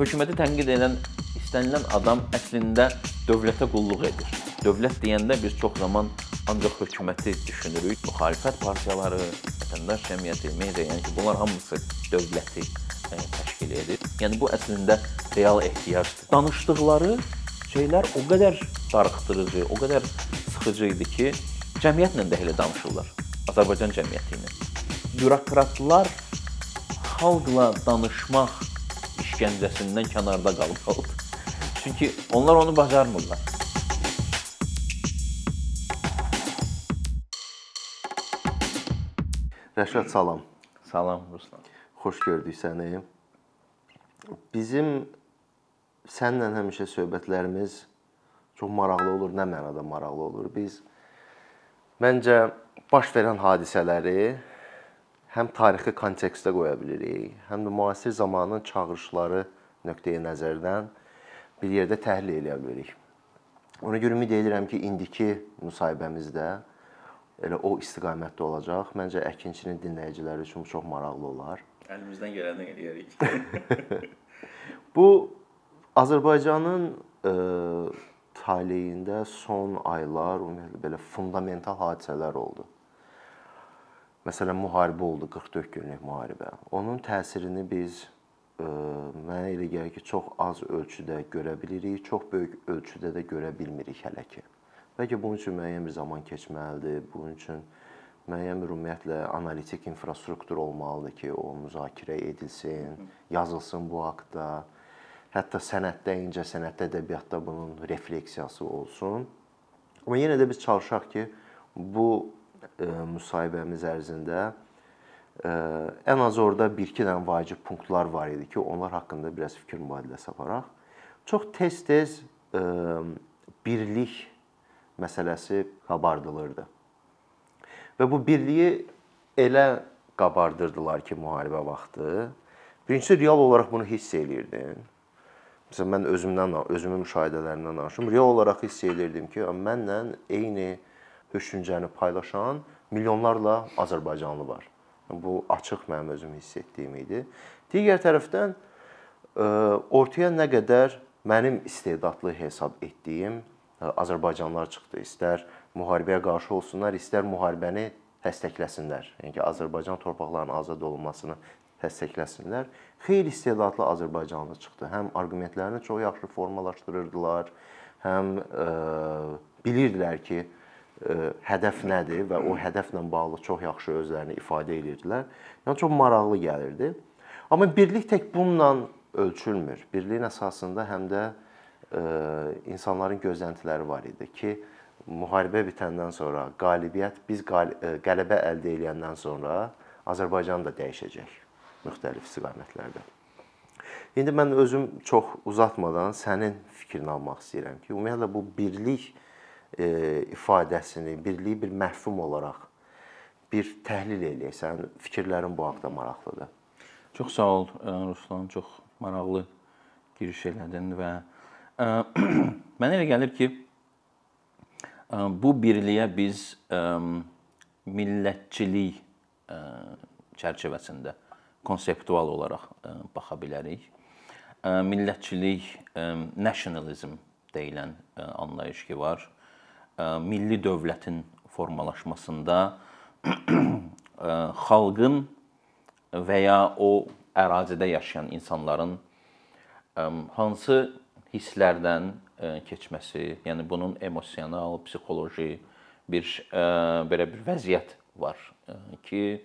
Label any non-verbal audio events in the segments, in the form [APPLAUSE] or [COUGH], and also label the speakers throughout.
Speaker 1: hökuməti tənqid edən istənilən adam əslində dövlətə qulluq edir. Dövlət deyəndə biz çox zaman ancaq hökuməti düşünürük. Müxalifət partiyaları, vətəndaş cəmiyyəti, media, yəni ki, bunlar hamısı dövləti ə, e, təşkil edir. Yəni bu əslində real ehtiyacdır. Danışdıqları şeylər o qədər darıxdırıcı, o qədər sıxıcı idi ki, cəmiyyətlə də elə danışırlar. Azərbaycan cəmiyyəti ilə. Bürokratlar xalqla danışmaq işgəncəsindən kənarda qalıb qaldı. Çünki onlar onu bacarmırlar. Rəşad
Speaker 2: salam. Salam Ruslan. Xoş gördük səni. Bizim sənlə həmişə söhbətlərimiz çox maraqlı olur. Nə mənada maraqlı olur? Biz məncə baş verən hadisələri həm tarixi kontekstə qoya bilirik, həm də müasir zamanın çağırışları nöqteyi nəzərdən bir yerdə təhlil edə bilirik. Ona görə ümid edirəm ki, indiki müsahibəmizdə elə o istiqamətdə olacaq. Məncə əkinçinin dinləyiciləri üçün çox maraqlı olar.
Speaker 1: Əlimizdən gələni eləyərik.
Speaker 2: [LAUGHS] Bu Azərbaycanın ə, e, taleyində son aylar ümumiyyətlə belə fundamental hadisələr oldu. Məsələn, müharibə oldu, 44 günlük müharibə. Onun təsirini biz ə, e, mənə elə gəlir ki, çox az ölçüdə görə bilirik, çox böyük ölçüdə də görə bilmirik hələ ki. Bəlkə bunun üçün müəyyən bir zaman keçməlidir. Bunun üçün müəyyən bir ümumiyyətlə analitik infrastruktur olmalıdır ki, o müzakirə edilsin, yazılsın bu haqqda. Hətta sənətdə, incə sənətdə, ədəbiyyatda bunun refleksiyası olsun. Amma yenə də biz çalışaq ki, bu müsahibəmiz ərzində ən az orada 1-2 dənə vacib punktlar var idi ki, onlar haqqında biraz fikir mübadiləsi aparaq. Çox tez-tez birlik məsələsi qabardılırdı. Və bu birliyi elə qabardırdılar ki, müharibə vaxtı. Birincisi real olaraq bunu hiss eləyirdin. Məsələn mən özümdən özümün müşahidələrindən danışım. Real olaraq hiss elirdim ki, mənlə eyni düşüncəni paylaşan milyonlarla azərbaycanlı var. Bu açıq mənim özüm hiss etdiyim idi. Digər tərəfdən e, ortaya nə qədər mənim istedadlı hesab etdiyim e, azərbaycanlılar çıxdı. İstər müharibəyə qarşı olsunlar, istər müharibəni təsdiqləsinlər. Yəni ki, Azərbaycan torpaqlarının azad olunmasını təsdiqləsinlər. Xeyli istedadlı azərbaycanlı çıxdı. Həm arqumentlərini çox yaxşı formalaşdırırdılar, həm ə, e, bilirdilər ki, hədəf nədir və o hədəflə bağlı çox yaxşı özlərini ifadə edirdilər. Yəni çox maraqlı gəlirdi. Amma birlik tək bununla ölçülmür. Birliyin əsasında həm də ə, insanların gözləntiləri var idi ki, müharibə bitəndən sonra qalibiyyət biz qal qələbə əldə edəndən sonra Azərbaycan da dəyişəcək müxtəlif istiqamətlərdə. İndi mən özüm çox uzatmadan sənin fikrini almaq istəyirəm ki, ümumiyyətlə bu birlik E, ifadəsini, birliyi bir məhfum olaraq bir təhlil eləyəsən,
Speaker 1: fikirlərin bu haqqda maraqlıdır. Çox sağ ol e, Ruslan, çox maraqlı giriş elədin və ə, e, [CLEARS THROAT] mənə elə gəlir ki, ə, bu birliyə biz ə, millətçilik ə, çərçivəsində konseptual olaraq ə, baxa bilərik. Ə, millətçilik, ə, nationalism deyilən ə, anlayış ki var milli dövlətin formalaşmasında [CLEARS THROAT] xalqın və ya o ərazidə yaşayan insanların hansı hisslərdən keçməsi, yəni bunun emosional, psixoloji bir belə bir vəziyyət var ki,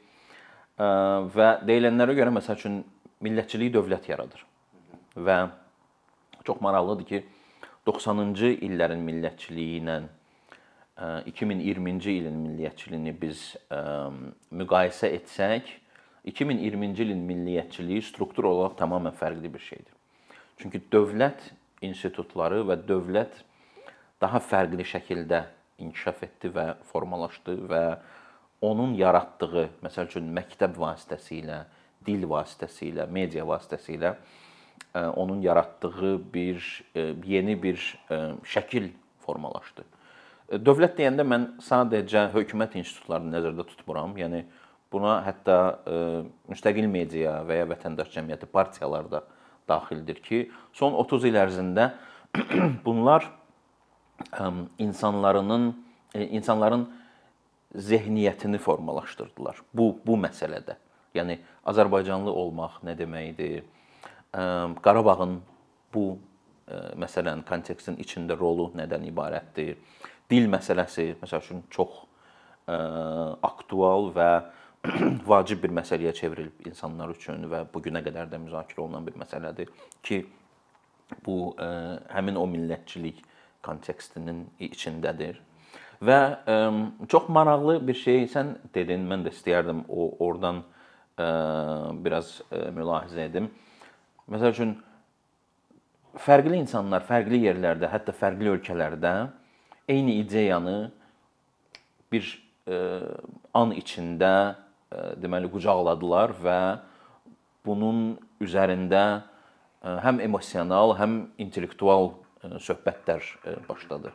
Speaker 1: və deyilənlərə görə məsəl üçün millətçilik dövlət yaradır. Və çox maraqlıdır ki, 90-cı illərin millətçiliyi ilə 2020-ci ilin milliyyətçiliyini biz müqayisə etsək, 2020-ci ilin milliyyətçiliyi struktur olaraq tamamilə fərqli bir şeydir. Çünki dövlət institutları və dövlət daha fərqli şəkildə inkişaf etdi və formalaşdı və onun yaratdığı, məsəl üçün məktəb vasitəsilə, dil vasitəsilə, media vasitəsilə onun yaratdığı bir yeni bir şəkil formalaşdı. Dövlət deyəndə mən sadəcə hökumət institutlarını nəzərdə tutmuram. Yəni buna hətta ə, e, müstəqil media və ya vətəndaş cəmiyyəti, partiyalar da daxildir ki, son 30 il ərzində [CLEARS THROAT] bunlar ə, insanların ə, e, insanların zehniyyətini formalaşdırdılar. Bu bu məsələdə. Yəni Azərbaycanlı olmaq nə deməkdir? Qarabağın bu e, məsələn kontekstin içində rolu nədən ibarətdir? dil məsələsi, məsəl üçün çox ə, e, aktual və [CLEARS THROAT] vacib bir məsələyə çevrilib insanlar üçün və bu günə qədər də müzakirə olunan bir məsələdir ki, bu ə, e, həmin o millətçilik kontekstinin içindədir. Və ə, e, çox maraqlı bir şey sən dedin, mən də istəyərdim o oradan ə, biraz ə, mülahizə edim. Məsəl üçün fərqli insanlar fərqli yerlərdə, hətta fərqli ölkələrdə ə, eyni ideyanı bir e, an içində e, deməli qucaqladılar və bunun üzərində e, həm emosional, həm intellektual söhbətlər başladı.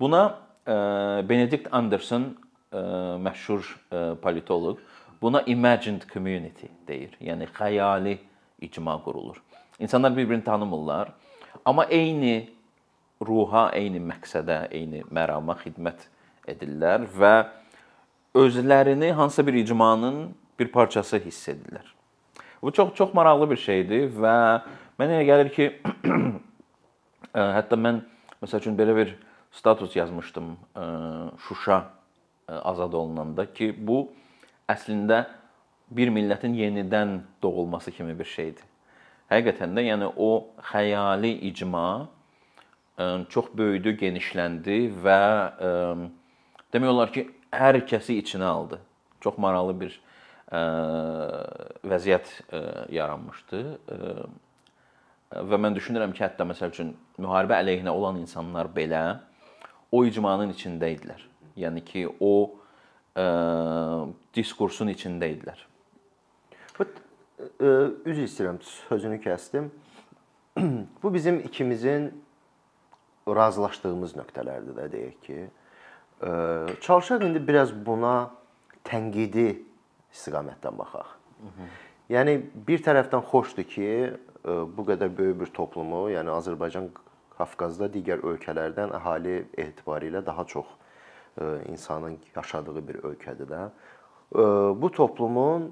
Speaker 1: Buna Benedict Anderson məşhur politoloq buna imagined community deyir. Yəni xəyali icma qurulur. İnsanlar bir-birini tanımırlar, amma eyni ruha, eyni məqsədə, eyni mərama xidmət edirlər və özlərini hansısa bir icmanın bir parçası hiss edirlər. Bu çox-çox maraqlı bir şeydir və mənə elə gəlir ki, [CLEARS THROAT] e, hətta mən məsəl üçün belə bir status yazmışdım e, Şuşa e, azad olunanda ki, bu əslində bir millətin yenidən doğulması kimi bir şeydir. Həqiqətən də, yəni o xəyali icma çox böyüdü, genişləndi və demək olar ki, hər kəsi içinə aldı. Çox maraqlı bir vəziyyət yaranmışdı. Və mən düşünürəm ki, hətta məsəl üçün müharibə əleyhinə olan insanlar belə o icmanın içində idilər. Yəni ki, o ə, diskursun içində idilər. Bu üzr istəyirəm, sözünü kəsdim. [CLEARS THROAT]
Speaker 2: Bu bizim ikimizin razılaşdığımız nöqtələrdir də deyək ki. Çalışaq indi biraz buna tənqidi istiqamətdən baxaq. Yəni bir tərəfdən xoşdur ki, bu qədər böyük bir toplumu, yəni Azərbaycan Qafqazda digər ölkələrdən əhali etibarı ilə daha çox insanın yaşadığı bir ölkədir də. Bu toplumun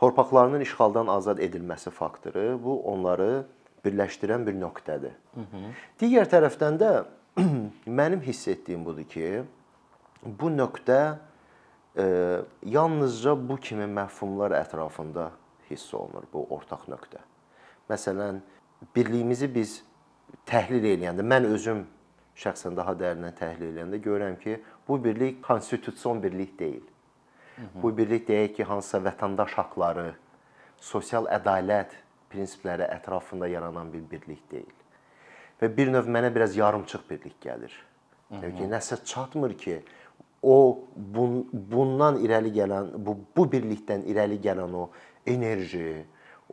Speaker 2: torpaqlarının işğaldan azad edilməsi faktoru bu onları birləşdirən bir nöqtədir. Hı -hı. Digər tərəfdən də [CLEARS THROAT] mənim hiss etdiyim budur ki, bu nöqtə e, yalnızca bu kimi məfhumlar ətrafında hiss olunur, bu ortaq nöqtə. Məsələn, birliyimizi biz təhlil edəndə mən özüm şəxsən daha dərindən təhlil edəndə görürəm ki, bu birlik konstitusion birlik deyil. Hı -hı. Bu birlik deyək ki, hansısa vətəndaş haqqları, sosial ədalət, prinsipləri ətrafında yaranan bir birlik deyil. Və bir növ mənə biraz yarımçıq birlik gəlir. Yəni ki, nəsə çatmır ki, o bun, bundan irəli gələn bu bu birlikdən irəli gələn o enerji,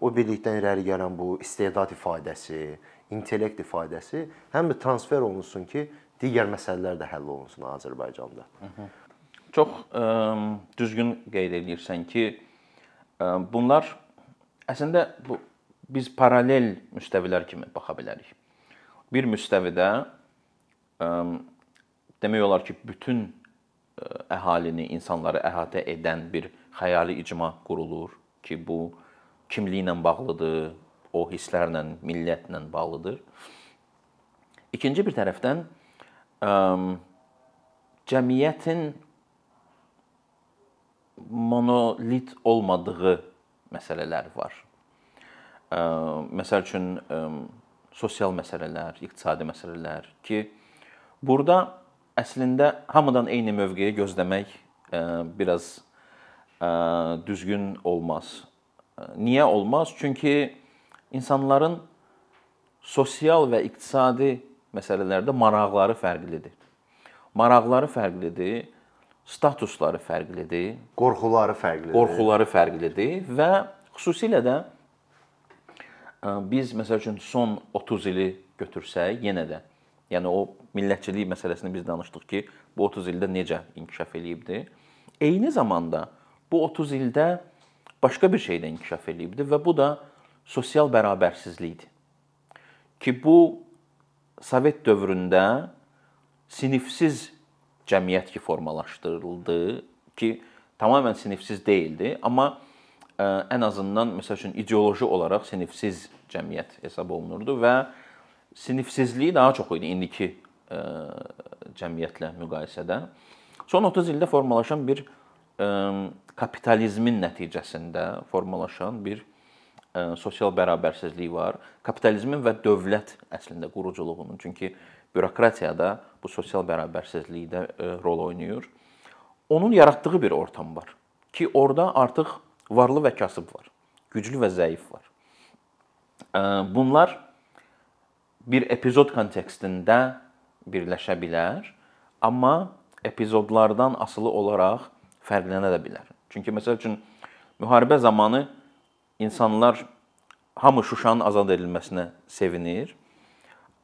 Speaker 2: o birlikdən irəli gələn bu istedad ifadəsi, intellekt ifadəsi həm də transfer olunsun ki, digər məsələlər də həll olunsun Azərbaycanda.
Speaker 1: Hı -hı. Çox ə, düzgün qeyd edirsən ki, ə, bunlar əslində bu biz paralel müstəvilər kimi baxa bilərik. Bir müstəvidə ə, demək olar ki, bütün əhalini, insanları əhatə edən bir xəyali icma qurulur ki, bu kimliklə bağlıdır, o hisslərlə, millətlə bağlıdır. İkinci bir tərəfdən ə, cəmiyyətin monolit olmadığı məsələlər var məsəl üçün sosial məsələlər, iqtisadi məsələlər ki, burada əslində hamıdan eyni mövqeyə gözləmək biraz düzgün olmaz. Niyə olmaz? Çünki insanların sosial və iqtisadi məsələlərdə maraqları fərqlidir. Maraqları fərqlidir, statusları fərqlidir, qorxuları fərqlidir. Qorxuları fərqlidir və xüsusilə də biz məsəl üçün son 30 ili götürsək, yenə də yəni o millətçilik məsələsini biz danışdıq ki, bu 30 ildə necə inkişaf eləyibdi. Eyni zamanda bu 30 ildə başqa bir şey də inkişaf eləyibdi və bu da sosial bərabərsizlikdir. Ki bu Sovet dövründə sinifsiz cəmiyyət ki formalaşdırıldı ki, tamamilə sinifsiz deyildi, amma ən azından məsəl üçün ideoloji olaraq sinifsiz cəmiyyət hesab olunurdu və sinifsizliyi daha çox idi indiki cəmiyyətlə müqayisədə. Son 30 ildə formalaşan bir kapitalizmin nəticəsində formalaşan bir sosial bərabərsizlik var. Kapitalizmin və dövlət əslində quruculuğunun, çünki bürokratiyada bu sosial bərabərsizlikdə rol oynayır. Onun yaratdığı bir ortam var ki, orada artıq varlı və kasıb var, güclü və zəif var. Bunlar bir epizod kontekstində birləşə bilər, amma epizodlardan asılı olaraq fərqlənə də bilər. Çünki məsəl üçün müharibə zamanı insanlar hamı Şuşanın azad edilməsinə sevinir.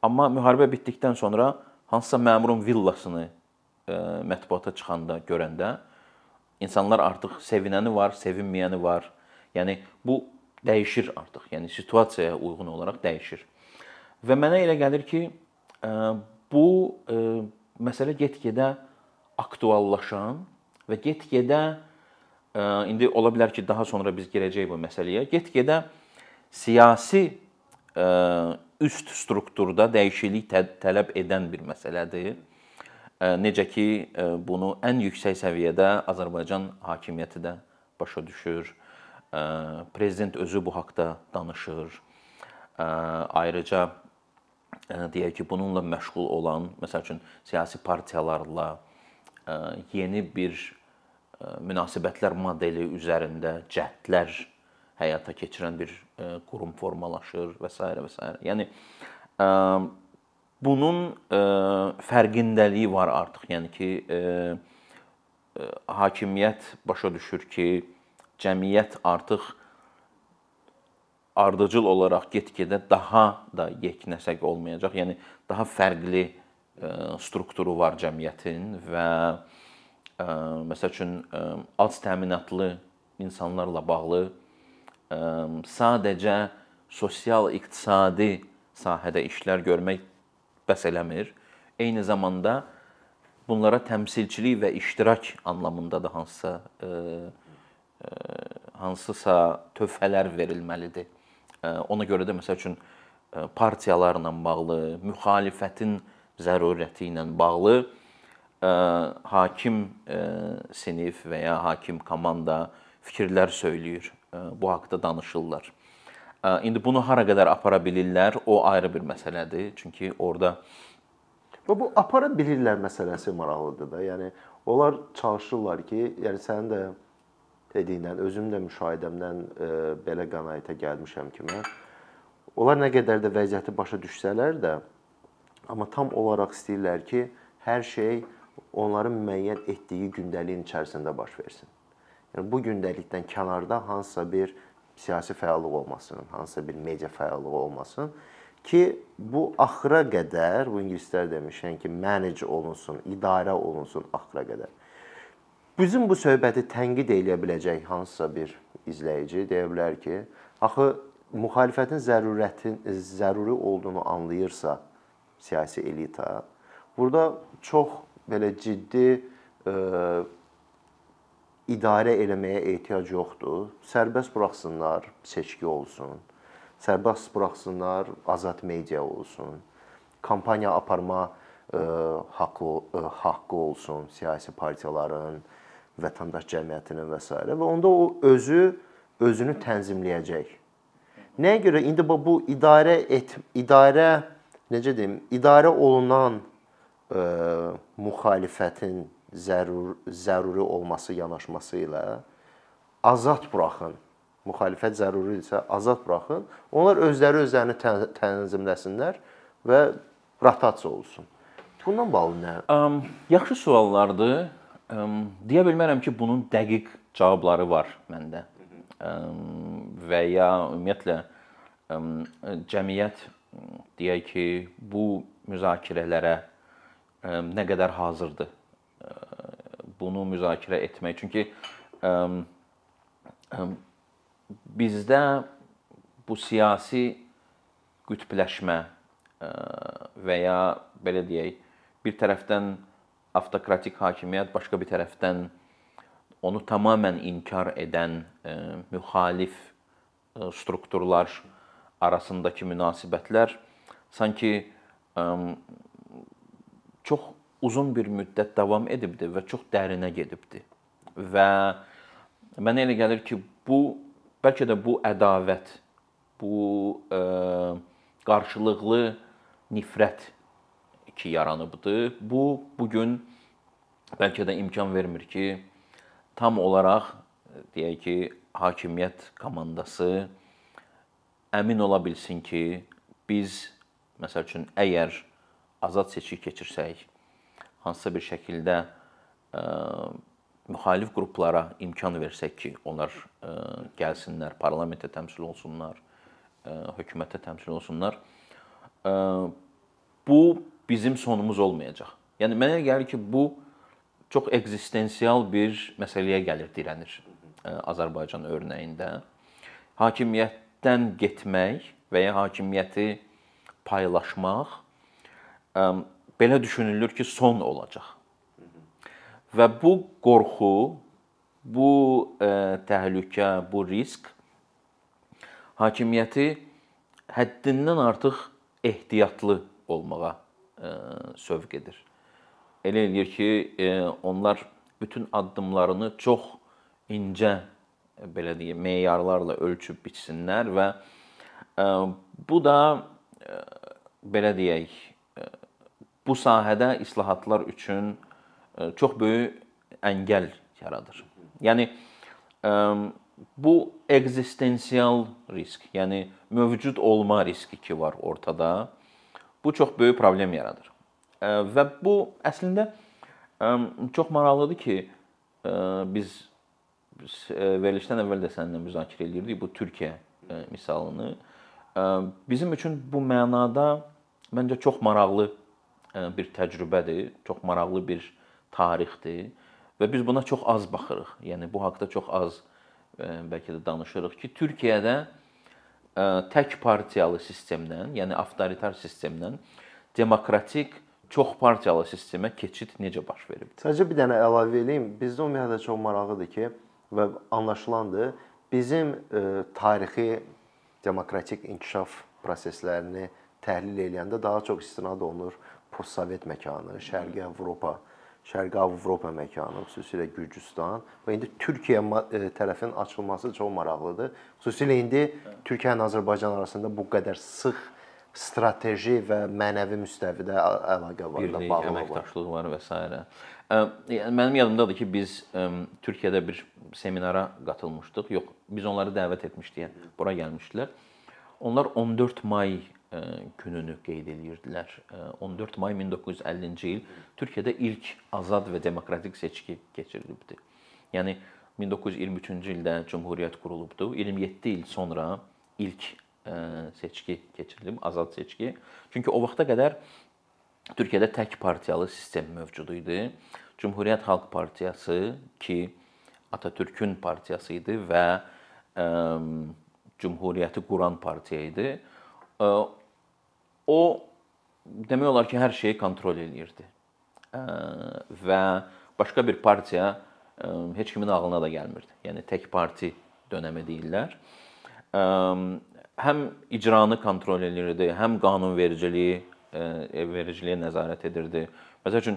Speaker 1: Amma müharibə bitdikdən sonra hansısa məmurun villasını mətbuata çıxanda görəndə insanlar artıq sevinəni var, sevinməyəni var. Yəni bu dəyişir artıq. Yəni situasiyaya uyğun olaraq dəyişir. Və mənə elə gəlir ki, e, bu e, məsələ get-gedə aktuallaşan və get-gedə e, indi ola bilər ki, daha sonra biz girəcəyik bu məsələyə. Get-gedə siyasi üst strukturda dəyişiklik tələb edən bir məsələdir. Necə ki, bunu ən yüksək səviyyədə Azərbaycan hakimiyyəti də başa düşür. Prezident özü bu haqqda danışır. Ayrıca deyək ki, bununla məşğul olan, məsəl üçün, siyasi partiyalarla yeni bir münasibətlər modeli üzərində cəhdlər həyata keçirən bir qurum formalaşır və s. və s. Yəni bunun ə, e, fərqindəliyi var artıq. Yəni ki, ə, e, ə, e, hakimiyyət başa düşür ki, cəmiyyət artıq ardıcıl olaraq get-gedə daha da yeknəsək olmayacaq. Yəni daha fərqli ə, strukturu var cəmiyyətin və ə, məsəl üçün ə, az təminatlı insanlarla bağlı ə, sadəcə sosial-iqtisadi sahədə işlər görmək bəs eləmir. Eyni zamanda bunlara təmsilçilik və iştirak anlamında da hansısa e, e, hansısa töhfələr verilməlidir. E, ona görə də məsəl üçün e, partiyalarla bağlı, müxalifətin zərurəti ilə bağlı ə, e, hakim ə, e, sinif və ya hakim komanda fikirlər söyləyir. Ə, bu haqqda danışırlar. İndi bunu hara qədər apara bilirlər, o ayrı bir məsələdir. Çünki orada Və bu apara
Speaker 2: bilirlər məsələsi maraqlıdır da. Yəni onlar çalışırlar ki, yəni sənin də dediyindən, özüm də müşahidəmdən e, belə qənaətə gəlmişəm ki, mən onlar nə qədər də vəziyyəti başa düşsələr də, amma tam olaraq istəyirlər ki, hər şey onların müəyyən etdiyi gündəliyin içərisində baş versin. Yəni bu gündəlikdən kənarda hansısa bir siyasi fəallıq olmasın, hansısa bir media fəallığı olmasın ki, bu axıra qədər, bu ingilislər demişən ki, manage olunsun, idarə olunsun axıra qədər. Bizim bu söhbəti tənqid eləyə biləcək hansısa bir izləyici deyə bilər ki, axı müxalifətin zərurətin zəruri olduğunu anlayırsa siyasi elita, burada çox belə ciddi ə, idarə eləməyə ehtiyac yoxdur. Sərbəst buraxsınlar, seçki olsun. Sərbəst buraxsınlar, azad media olsun. Kampaniya aparma ə, e, haqqı ə, e, haqqı olsun siyasi partiyaların, vətəndaş cəmiyyətinin və s. və onda o özü özünü tənzimləyəcək. Nəyə görə indi bu idarə et idarə necə deyim, idarə olunan ə, e, müxalifətin zərur, zəruri olması yanaşması ilə azad buraxın. Müxalifət zəruridirsə azad buraxın. Onlar özləri özlərini tənzimləsinlər və rotasiya olsun.
Speaker 1: Bundan bağlı nə? Um, yaxşı suallardır. Um, deyə bilmərəm ki, bunun dəqiq cavabları var məndə. Um, və ya ümumiyyətlə um, cəmiyyət deyək ki, bu müzakirələrə um, nə qədər hazırdır? bunu müzakirə etmək. Çünki ə, ə, bizdə bu siyasi qütbləşmə ə, və ya belə deyək, bir tərəfdən avtokratik hakimiyyət, başqa bir tərəfdən onu tamamilə inkar edən ə, müxalif ə, strukturlar arasındakı münasibətlər sanki ə, uzun bir müddət davam edibdi və çox dərinə gedibdi. Və mənə elə gəlir ki, bu bəlkə də bu ədavət, bu ə, e, qarşılıqlı nifrət ki yaranıbdı. Bu bu gün bəlkə də imkan vermir ki, tam olaraq e, deyək ki, hakimiyyət komandası əmin ola bilsin ki, biz məsəl üçün əgər azad seçki keçirsək, hansısa bir şəkildə ə, e, müxalif qruplara imkan versək ki, onlar ə, e, gəlsinlər, parlamentə təmsil olsunlar, ə, e, hökumətə təmsil olsunlar, ə, bu bizim sonumuz olmayacaq. Yəni mənə gəlir ki, bu çox ekzistensial bir məsələyə gəlir dirənir ə, Azərbaycan örnəyində. Hakimiyyətdən getmək və ya hakimiyyəti paylaşmaq ə, belə düşünülür ki, son olacaq. Və bu qorxu, bu ə, e, təhlükə, bu risk hakimiyyəti həddindən artıq ehtiyatlı olmağa ə, e, sövq edir. Elə eləyir ki, ə, e, onlar bütün addımlarını çox incə belə deyim, meyarlarla ölçüb biçsinlər və ə, bu da ə, belə deyək, bu sahədə islahatlar üçün e, çox böyük əngəl yaradır. Yəni e, bu ekzistensial risk, yəni mövcud olma riski ki var ortada. Bu çox böyük problem yaradır. E, və bu əslində çox maraqlıdır ki, biz, biz verilişdən əvvəl də səninlə müzakirə edirdik bu Türkiyə misalını. Bizim üçün bu mənada məncə çox maraqlı E, bir təcrübədir, çox maraqlı bir tarixdir və biz buna çox az baxırıq. Yəni bu haqqda çox az e, bəlkə də danışırıq ki, Türkiyədə e, tək partiyalı sistemdən, yəni avtoritar sistemdən demokratik çox partiyalı sistemə keçid necə baş verib?
Speaker 2: Sadəcə bir dənə əlavə eləyim. Bizdə ümumiyyətlə çox maraqlıdır ki, və anlaşılandır, bizim tarixi demokratik inkişaf proseslərini təhlil edəndə daha çox istinad olunur postsovet məkanı, Şərqi Avropa, Şərqi Avropa məkanı, xüsusilə Gürcüstan və indi Türkiyə e, tərəfinin açılması çox maraqlıdır. Xüsusilə indi Türkiyə ilə Azərbaycan arasında bu qədər sıx strateji və mənəvi müstəvidə əlaqə var da bağlı əməkdaşlıq
Speaker 1: var və s. Yəni mənim yadımdadır ki, biz Türkiyədə bir seminara qatılmışdıq. Yox, biz onları dəvət etmişdik. Yəni bura gəlmişdilər. Onlar 14 may E, gününü qeyd edirdilər. 14 e, may 1950-ci il Türkiyədə ilk azad və demokratik seçki keçirilibdi. Yəni 1923-cü ildə Cümhuriyyət qurulubdu. 27 il sonra ilk e, seçki keçirilib, azad seçki. Çünki o vaxta qədər Türkiyədə tək partiyalı sistem mövcud idi. Cümhuriyyət Xalq Partiyası ki Atatürkün partiyası idi və ə, Cümhuriyyəti quran partiya idi o demək olar ki, hər şeyi kontrol eləyirdi. Və başqa bir partiya heç kimin ağlına da gəlmirdi. Yəni tək parti dönəmi deyirlər. Həm icranı kontrol eləyirdi, həm qanunvericiliyi e, vericiliyə nəzarət edirdi. Məsələn,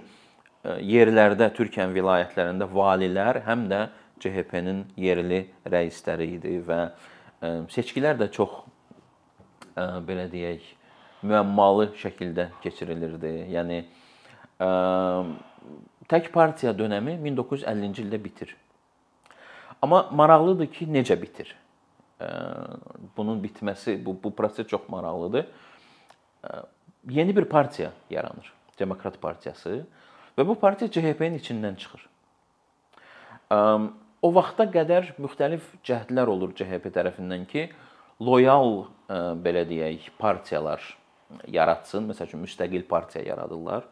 Speaker 1: yerlərdə Türkiyənin vilayətlərində valilər həm də CHP-nin yerli rəisləri idi və seçkilər də çox belə deyək, müəmmalı şəkildə keçirilirdi. Yəni ə, tək partiya dönəmi 1950-ci ildə bitir. Amma maraqlıdır ki, necə bitir? Ə, bunun bitməsi, bu bu proses çox maraqlıdır. Ə, yeni bir partiya yaranır. Demokrat partiyası və bu partiya CHP-nin içindən çıxır. Ə, o vaxta qədər müxtəlif cəhdlər olur CHP tərəfindən ki, loyal ə, belə deyək, partiyalar yaratsın. Məsəl üçün müstəqil partiya yaradırlar.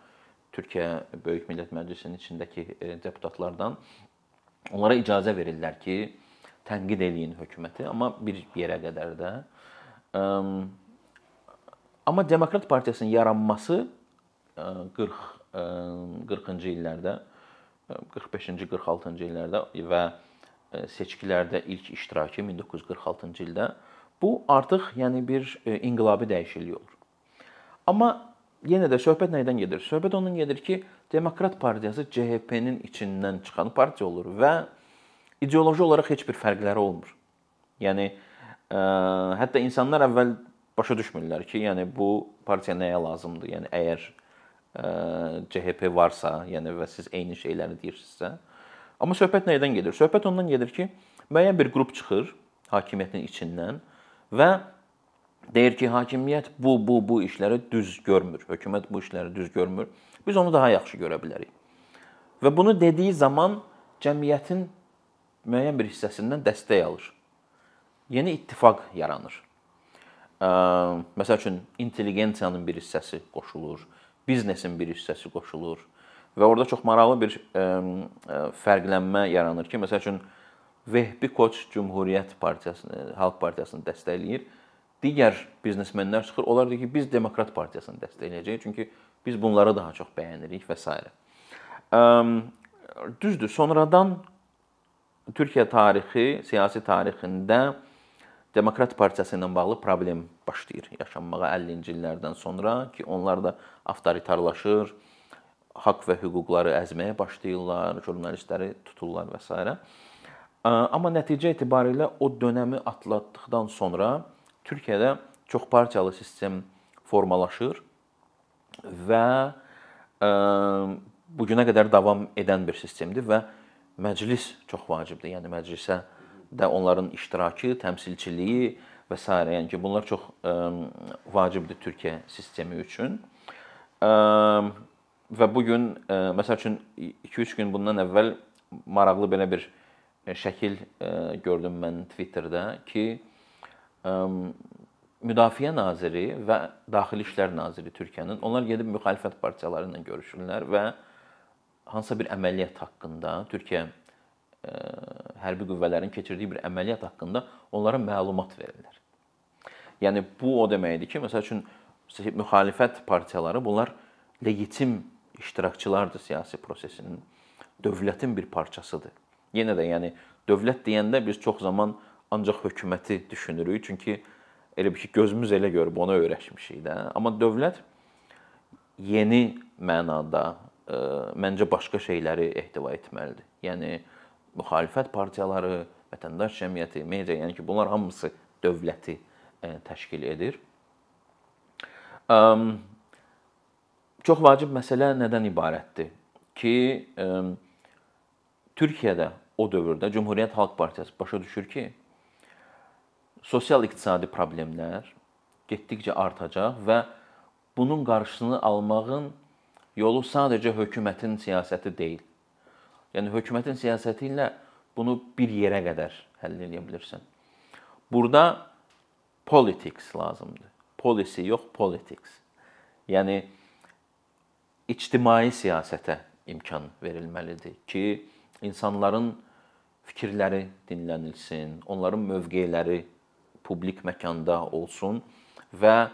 Speaker 1: Türkiyə Böyük Millət Məclisinin içindəki e, deputatlardan onlara icazə verirlər ki, tənqid eləyin hökuməti, amma bir yerə qədər də. Ehm, amma Demokrat Partiyasının yaranması 40 e, 40-cı e, illərdə 45-ci 46-cı illərdə və seçkilərdə ilk iştirakı 1946-cı ildə bu artıq yəni bir inqilabi dəyişiklik olur. Amma yenə də söhbət nədən gedir? Söhbət ondan gedir ki, Demokrat Partiyası CHP-nin içindən çıxan partiya olur və ideoloji olaraq heç bir fərqləri olmur. Yəni ə, e, hətta insanlar əvvəl başa düşmürlər ki, yəni bu partiya nəyə lazımdır? Yəni əgər ə, e, CHP varsa, yəni və siz eyni şeyləri deyirsinizsə. Amma söhbət nədən gedir? Söhbət ondan gedir ki, müəyyən bir qrup çıxır hakimiyyətin içindən və Deyir ki, hakimiyyət bu, bu, bu işləri düz görmür. Hökumət bu işləri düz görmür. Biz onu daha yaxşı görə bilərik. Və bunu dediyi zaman cəmiyyətin müəyyən bir hissəsindən dəstək alır. Yeni ittifaq yaranır. Məsəl üçün intelligensiyanın bir hissəsi qoşulur, biznesin bir hissəsi qoşulur və orada çox maraqlı bir fərqlənmə yaranır ki, məsəl üçün Vehbi Koç Cümhuriyyət Partiyasını, Xalq Partiyasını dəstəkləyir digər biznesmenlər çıxır, onlar deyir ki, biz Demokrat partiyasını dəstəkləyəcəyik, çünki biz bunları daha çox bəyənirik və s. Ehm, düzdür, sonradan Türkiyə tarixi, siyasi tarixində Demokrat partiyası ilə bağlı problem başlayır yaşanmağa 50-ci illərdən sonra ki, onlar da avtoritarlaşır, haqq və hüquqları əzməyə başlayırlar, jurnalistləri tuturlar və s. Ehm, amma nəticə itibarilə o dönəmi atlatdıqdan sonra Türkiyədə çoxpartiyalı sistem formalaşır və ə, e, bu günə qədər davam edən bir sistemdir və məclis çox vacibdir. Yəni məclisə də onların iştirakı, təmsilçiliyi və s. yəni ki, bunlar çox ə, e, vacibdir Türkiyə sistemi üçün. Ə, e, və bu gün məsəl üçün 2-3 gün bundan əvvəl maraqlı belə bir şəkil ə, gördüm mən Twitterdə ki, Müdafiə naziri və Daxili İşlər naziri Türkiyənin onlar gedib müxalifət partiyaları ilə görüşürlər və hansısa bir əməliyyat haqqında Türkiyə hərbi qüvvələrin keçirdiyi bir əməliyyat haqqında onlara məlumat verirlər. Yəni bu o deməkdir ki, məsəl üçün müxalifət partiyaları bunlar legitim iştirakçılardır siyasi prosesinin, dövlətin bir parçasıdır. Yenə də yəni dövlət deyəndə biz çox zaman ancaq hökuməti düşünürük. Çünki elə bir ki, gözümüz elə görüb, ona öyrəşmişik də. Amma dövlət yeni mənada ə, e, məncə başqa şeyləri ehtiva etməlidir. Yəni müxalifət partiyaları, vətəndaş cəmiyyəti, media, yəni ki, bunlar hamısı dövləti ə, e, təşkil edir. Əm, çox vacib məsələ nədən ibarətdir ki, ə, e, Türkiyədə o dövrdə Cümhuriyyət Xalq Partiyası başa düşür ki, sosial-iqtisadi problemlər getdikcə artacaq və bunun qarşısını almağın yolu sadəcə hökumətin siyasəti deyil. Yəni hökumətin siyasəti ilə bunu bir yerə qədər həll edə bilirsən. Burada politics lazımdır. Policy yox, politics. Yəni ictimai siyasətə imkan verilməlidir ki, insanların fikirləri dinlənilsin, onların mövqeləri publik məkanda olsun və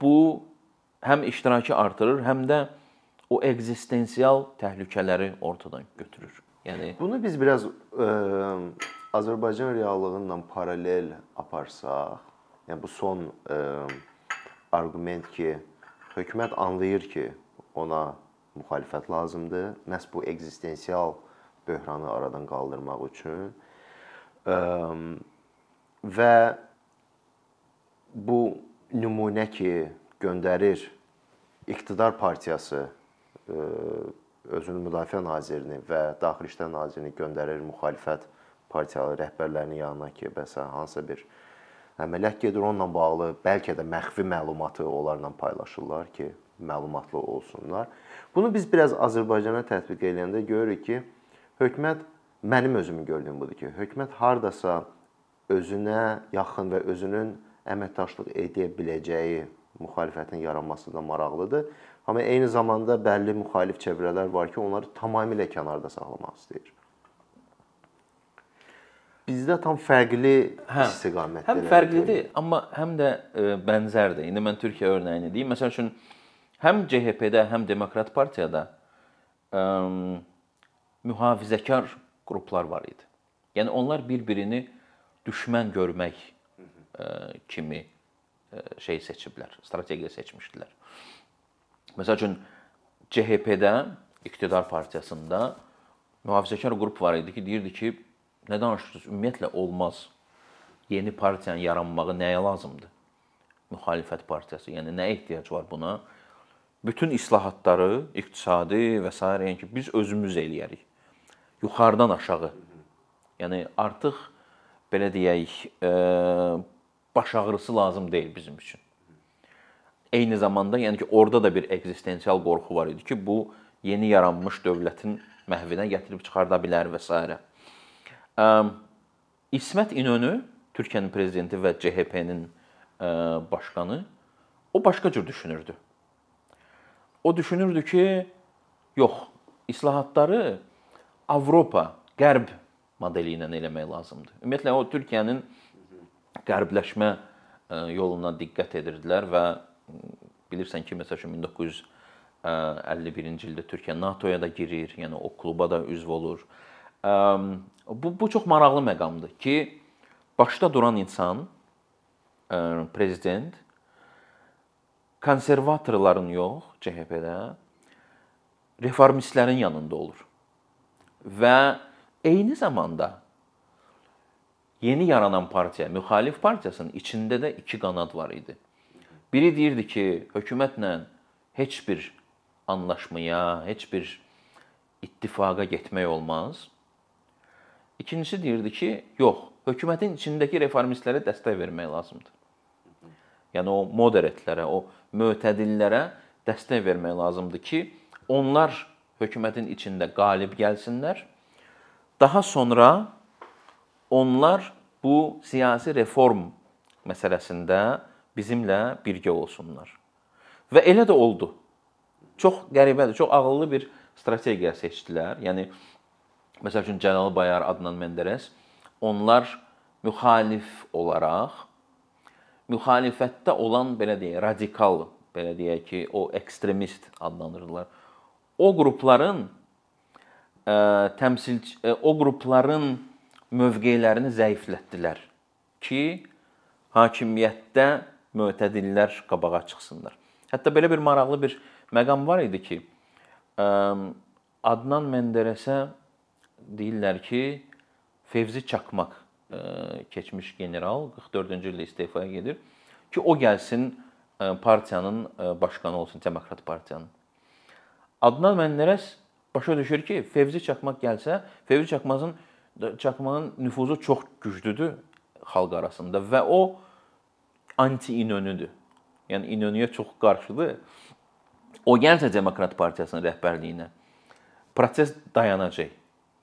Speaker 1: bu həm iştirakı artırır, həm də o eksistensial təhlükələri ortadan götürür. Yəni
Speaker 2: bunu biz biraz ə, e, Azərbaycan reallığıyla paralel aparsaq, yəni bu son ə, e, arqument ki, hökumət anlayır ki, ona müxalifət lazımdır. Məhz bu eksistensial böhranı aradan qaldırmaq üçün ə, e, Və bu nümunə ki, göndərir iqtidar partiyası e, özünün müdafiə nazirini və daxili işlər nazirini göndərir müxalifət partiyaları rəhbərlərinin yanına ki, bəs hə, hansısa bir əməliyyat gedir onunla bağlı bəlkə də məxfi məlumatı onlarla paylaşırlar ki, məlumatlı olsunlar. Bunu biz biraz Azərbaycana tətbiq edəndə görürük ki, hökumət mənim özümün gördüyüm budur ki, hökumət hardasa özünə yaxın və özünün əməkdaşlıq edə biləcəyi müxalifətin yaranması da maraqlıdır. Amma eyni zamanda bəlli müxalif çevrələr var ki, onları tamamilə kənarda saxlamaq istəyir.
Speaker 1: Bizdə tam fərqli hə, istiqamətdir. Həm fərqlidir, deyil. amma həm də ə, e, bənzərdir. İndi mən Türkiyə nümunəsini deyim. Məsəl üçün həm CHP-də, həm Demokrat Partiyada ə, e, mühafizəkar qruplar var idi. Yəni onlar bir-birini düşmən görmək ə, e, kimi ə, e, şey seçiblər, strategiya seçmişdilər. Məsəl üçün CHP-də iqtidar partiyasında mühafizəkar qrup var idi ki, deyirdi ki, nə danışırsınız, ümumiyyətlə olmaz. Yeni partiyanın yaranmağı nəyə lazımdır? Müxalifət partiyası, yəni nə ehtiyac var buna? Bütün islahatları, iqtisadi və s. yəni ki, biz özümüz eləyərik. Yuxarıdan aşağı. Yəni artıq belə deyək, e, baş ağrısı lazım deyil bizim üçün. Eyni zamanda, yəni ki, orada da bir ekzistensial qorxu var idi ki, bu yeni yaranmış dövlətin məhvinə gətirib çıxarda bilər və s. E, İsmət İnönü, Türkiyənin prezidenti və CHP-nin e, başqanı, o başqa cür düşünürdü. O düşünürdü ki, yox, islahatları Avropa, Qərb modeli ilə eləmək lazımdır. Ümumiyyətlə o Türkiyənin qərbləşmə e, yoluna diqqət edirdilər və bilirsən ki, məsəl üçün 1951-ci e, ildə Türkiyə NATO-ya da girir, yəni o kluba da üzv olur. E, bu bu çox maraqlı məqamdır ki, başda duran insan prezident konservatorların yox, CHP-də reformistlərin yanında olur. Və Eyni zamanda yeni yaranan partiya, müxalif partiyasının içində də iki qanad var idi. Biri deyirdi ki, hökumətlə heç bir anlaşmaya, heç bir ittifaqa getmək olmaz. İkincisi deyirdi ki, yox, hökumətin içindəki reformistlərə dəstək vermək lazımdır. Yəni o moderatlərə, o mötədillərə dəstək vermək lazımdır ki, onlar hökumətin içində qalib gəlsinlər Daha sonra onlar bu siyasi reform məsələsində bizimlə birgə olsunlar. Və elə də oldu. Çox qəribədir, çox ağıllı bir strategiya seçdilər. Yəni məsəl üçün Cəlal Bayar, Adnan Menderes onlar müxalif olaraq müxalifətdə olan belə deyək, radikal, belə deyək ki, o ekstremist adlanırlar. O qrupların ə, təmsilçi ə, e, o qrupların mövqeylərini zəiflətdilər ki, hakimiyyətdə mötədillər qabağa çıxsınlar. Hətta belə bir maraqlı bir məqam var idi ki, ə, e, Adnan Menderesə deyirlər ki, Fevzi Çakmaq ə, e, keçmiş general 44-cü ildə istefaya gedir ki, o gəlsin ə, partiyanın ə, başqanı olsun, Demokrat partiyanın. Adnan Menderes başa düşür ki, Fevzi Çakmaq gəlsə, Fevzi Çakmazın Çakmağın nüfuzu çox güclüdür xalq arasında və o anti İnönüdür. Yəni İnönüyə çox qarşıdır. O gəlsə Demokrat Partiyasının rəhbərliyinə proses dayanacaq.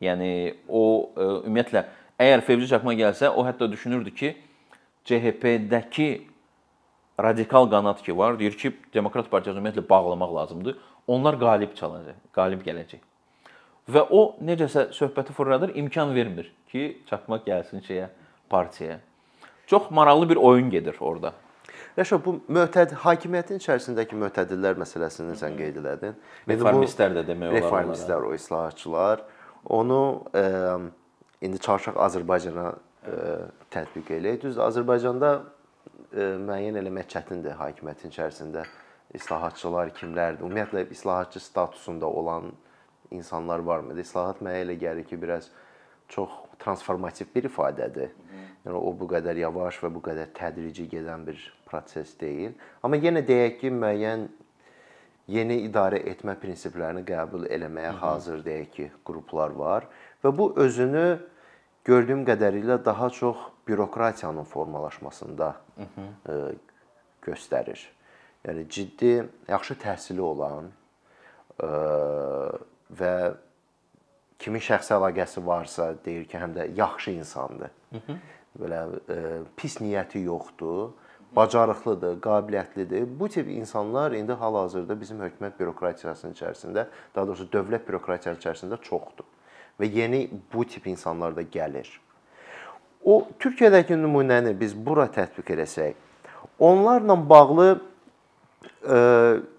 Speaker 1: Yəni o e, ümumiyyətlə əgər Fevzi Çakma gəlsə, o hətta düşünürdü ki, CHP-dəki radikal qanat ki var, deyir ki, Demokrat Partiyası ümumiyyətlə bağlamaq lazımdır. Onlar qalib çalacaq, qalib gələcək. Və o necəsə söhbəti fırladır, imkan vermir ki, çatmaq gəlsin şeyə, partiyaya. Çox maraqlı bir oyun gedir orada. Rəşad, bu
Speaker 2: mötəd hakimiyyətin içərisindəki mötədillər məsələsini sən qeyd elədin. Reformistlər də demək olar. Reformistlər, o islahatçılar onu e, indi çarşaq Azərbaycana e, tətbiq eləyir. Düzdür, Azərbaycanda e, müəyyən eləmək çətindir hakimiyyətin içərisində. E, islahatçılar kimlərdir? Ümumiyyətlə islahatçı statusunda olan insanlar varmı? İslahat mənə elə gəlir ki, biraz çox transformativ bir ifadədir. Yəni o bu qədər yavaş və bu qədər tədrici gedən bir proses deyil. Amma yenə deyək ki, müəyyən yeni idarə etmə prinsiplərini qəbul eləməyə hazır deyək ki, qruplar var və bu özünü gördüyüm qədərilə daha çox bürokratiyanın formalaşmasında göstərir. Yəni ciddi, yaxşı təhsili olan ə, e, və kimin şəxsi əlaqəsi varsa, deyir ki, həm də yaxşı insandır. Mhm. Belə ə, e, pis niyyəti yoxdur, bacarıqlıdır, qabiliyyətlidir. Bu tip insanlar indi hal-hazırda bizim hökumət bürokratiyasının içərisində, daha doğrusu dövlət bürokratiyası içərisində çoxdur. Və yeni bu tip insanlar da gəlir. O Türkiyədəki nümunəni biz bura tətbiq eləsək, onlarla bağlı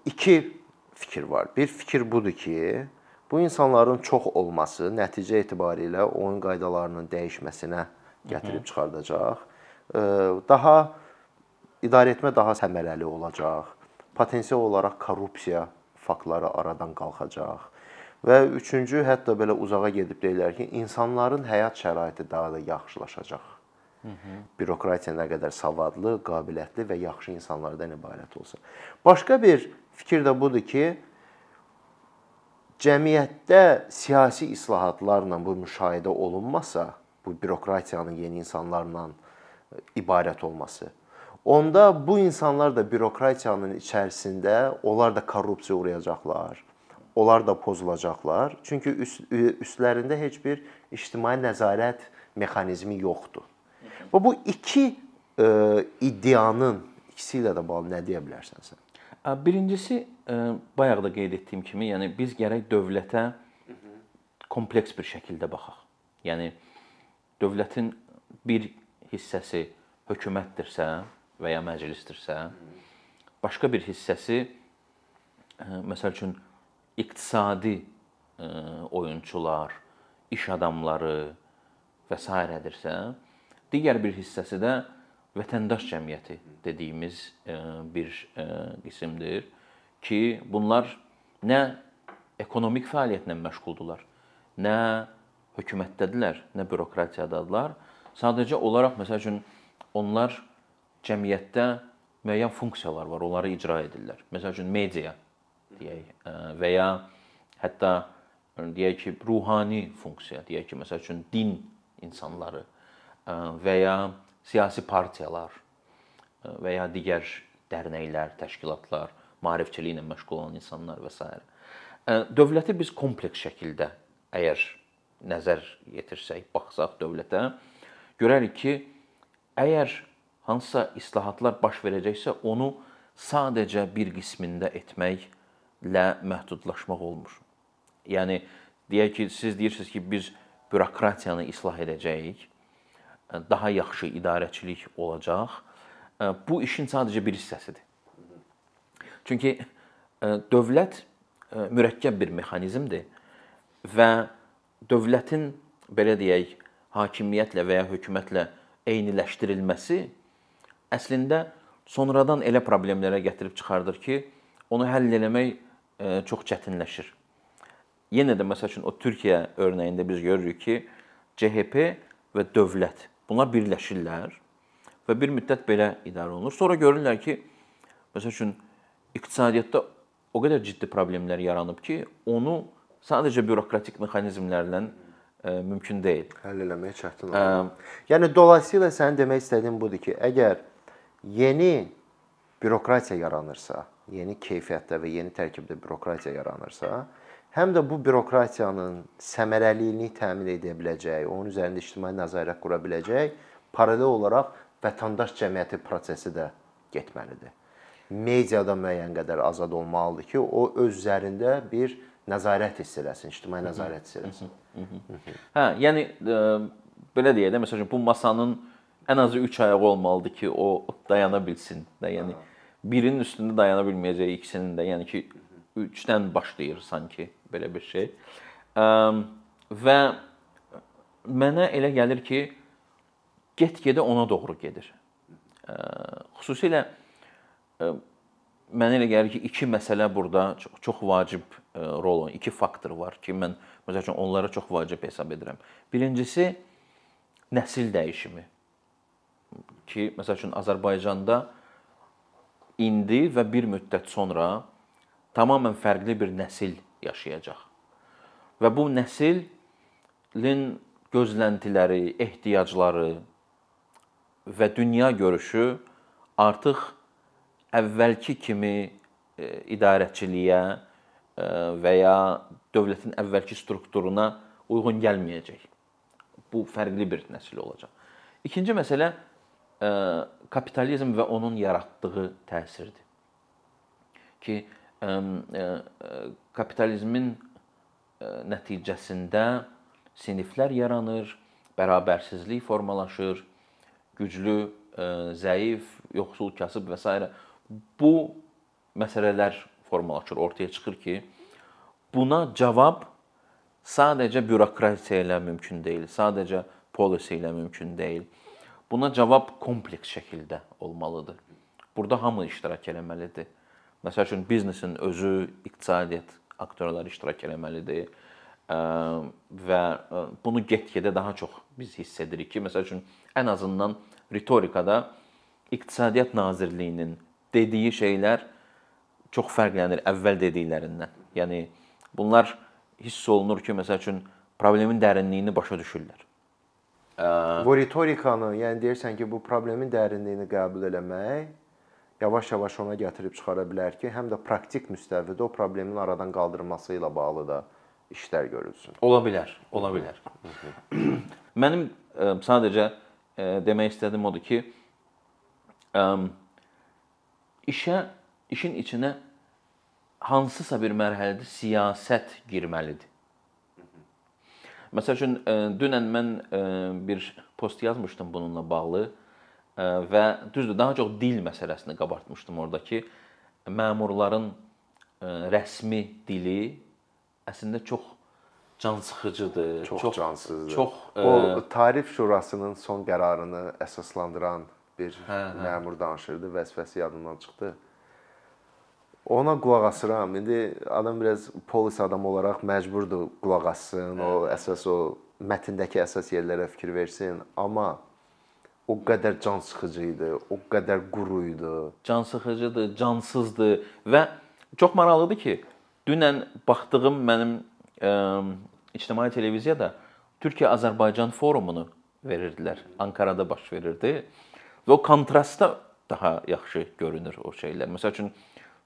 Speaker 2: iki fikir var. Bir fikir budur ki, bu insanların çox olması nəticə itibarilə oyun qaydalarının dəyişməsinə gətirib çıxardacaq. Daha idarəetmə daha səmərəli olacaq. Potensial olaraq korrupsiya faktları aradan qalxacaq. Və üçüncü, hətta belə uzağa gedib deyirlər ki, insanların həyat şəraiti daha da yaxşılaşacaq. Bürokratiya nə qədər savadlı, qabiliyyətli və yaxşı insanlardan ibarət olsa. Başqa bir fikir də budur ki, cəmiyyətdə siyasi islahatlarla bu müşahidə olunmasa, bu bürokratiyanın yeni insanlarla e, ibarət olması, onda bu insanlar da bürokratiyanın içərisində onlar da korrupsiya uğrayacaqlar. Onlar da pozulacaqlar. Çünki üst, üstlərində heç bir ictimai nəzarət mexanizmi yoxdur. Və bu iki e, iddianın ikisi ilə də bağlı nə deyə bilərsən sən?
Speaker 1: E, birincisi e, bayaq da qeyd etdiyim kimi, yəni biz gərək dövlətə kompleks bir şəkildə baxaq. Yəni dövlətin bir hissəsi hökumətdirsə və ya məclisdirsə, başqa bir hissəsi e, məsəl üçün iqtisadi e, oyunçular, iş adamları və s. edirsə, digər bir hissəsi də vətəndaş cəmiyyəti dediyimiz e, bir e, qismdir ki, bunlar nə ekonomik fəaliyyətlə məşğuldular, nə hökumətdədilər, nə bürokratiyadadılar. Sadəcə olaraq məsəl üçün onlar cəmiyyətdə müəyyən funksiyalar var, onları icra edirlər. Məsəl üçün media deyək e, və ya hətta deyək ki, ruhani funksiya, deyək ki, məsəl üçün din insanları və ya siyasi partiyalar və ya digər dərnəklər, təşkilatlar, maarifçiliklə məşğul olan insanlar və s. Dövləti biz kompleks şəkildə əgər nəzər yetirsək, baxsaq dövlətə, görərik ki, əgər hansısa islahatlar baş verəcəksə, onu sadəcə bir qismində etməklə məhdudlaşmaq olmur. Yəni deyək ki, siz deyirsiniz ki, biz bürokratiyanı islah edəcəyik. E, daha yaxşı idarəçilik olacaq. E, bu işin sadəcə bir hissəsidir. Çünki e, dövlət mürəkkəb bir mexanizmdir və dövlətin belə deyək, hakimiyyətlə və ya hökumətlə eyniləşdirilməsi əslində sonradan elə problemlərə gətirib çıxardır ki, onu həll eləmək çox çətinləşir. Yenə də məsəl üçün o Türkiyə örnəyində biz görürük ki, CHP və dövlət Bunlar birləşirlər və bir müddət belə idarə olunur. Sonra görürlər ki, məsəl üçün iqtisadiyyatda o qədər ciddi problemlər yaranıb ki, onu sadəcə bürokratik mexanizmlərlə ə, e, mümkün deyil. Həll eləmək çətin olur. Ə,
Speaker 2: yəni dolayısıyla sənin demək istədiyin budur ki, əgər yeni bürokratiya yaranırsa, yeni keyfiyyətdə və yeni tərkibdə bürokratiya yaranırsa, həm də bu bürokratiyanın səmərəliliyini təmin edə biləcək, onun üzərində ictimai nəzarət qura biləcək, paralel olaraq vətəndaş cəmiyyəti prosesi də getməlidir. Media da müəyyən qədər azad olmalıdır ki, o öz üzərində bir nəzarət hiss eləsin, ictimai nəzarət hiss eləsin.
Speaker 1: hə, yəni ə, e, belə deyək də, məsələn, bu masanın ən azı 3 ayağı olmalıdır ki, o dayana bilsin də. Yəni birinin üstündə dayana bilməyəcək ikisinin də. Yəni ki, 3-dən başlayır sanki belə bir şey. Ehm, və mənə elə gəlir ki, get-gedə ona doğru gedir. Ehm, xüsusilə ehm, mənə elə gəlir ki, iki məsələ burada çox, çox vacib rol oynayır. İki faktor var ki, mən məsəl üçün onları çox vacib hesab edirəm. Birincisi nəsil dəyişimi ki, məsəl üçün Azərbaycanda indi və bir müddət sonra tamamilə fərqli bir nəsil yaşayacaq. Və bu nəsilin gözləntiləri, ehtiyacları və dünya görüşü artıq əvvəlki kimi e, idarəçiliyə e, və ya dövlətin əvvəlki strukturuna uyğun gəlməyəcək. Bu fərqli bir nəsil olacaq. İkinci məsələ e, kapitalizm və onun yaratdığı təsirdir. Ki E, e, kapitalizmin e, nəticəsində siniflər yaranır, bərabərsizlik formalaşır, güclü, zəif, yoxsul, kasıb və s. bu məsələlər formalaşır, ortaya çıxır ki, buna cavab sadəcə bürokratiya ilə mümkün deyil, sadəcə policy ilə mümkün deyil. Buna cavab kompleks şəkildə olmalıdır. Burada hamı iştirak etməlidir. Məsəl üçün biznesin özü, iqtisadiyyat aktyorları iştirak eləməlidir. Və bunu get-gedə daha çox biz hiss edirik ki, məsəl üçün ən azından ritorikada İqtisadiyyat Nazirliyinin dediyi şeylər çox fərqlənir əvvəl dediklərindən. Yəni bunlar hiss olunur ki, məsəl üçün problemin dərinliyini başa düşürlər. Bu
Speaker 2: ritorikanı, yəni deyirsən ki, bu problemin dərinliyini qəbul eləmək yavaş-yavaş ona gətirib çıxara bilər ki, həm də praktik müstəvidə o problemin aradan qaldırılması ilə bağlı da
Speaker 1: işlər görülsün. Ola bilər, ola bilər. [CLEARS THROAT] Mənim ə, e, sadəcə ə, e, demək istədiyim odur ki, ə, e, işə işin içinə hansısa bir mərhələdə siyasət girməlidir. Məsəl üçün dünən mən bir post yazmışdım bununla bağlı. Hı və düzdür, daha çox dil məsələsini qabartmışdım ordakı. Məmurların rəsmi dili əslində çox cansıxıcıdır. Çox, çox cansızdır. Çox o
Speaker 2: tarif şurasının son qərarını əsaslandıran bir hə, hə. məmur danışırdı, vəzifəsi yadımdan çıxdı. Ona qulaq asıram. İndi adam biraz polis adam olaraq məcburdur qulaq assın, hə. o əsas o mətndəki əsas yerlərə fikir versin, amma
Speaker 1: o qədər can sıxıcı idi, o qədər quru idi. Can sıxıcıdır, cansızdı və çox maraqlıdır ki, dünən baxdığım mənim ə, ictimai televiziyada Türkiyə-Azərbaycan forumunu verirdilər. Ankara'da baş verirdi. Və o kontrastda daha yaxşı görünür o şeylər. Məsəl üçün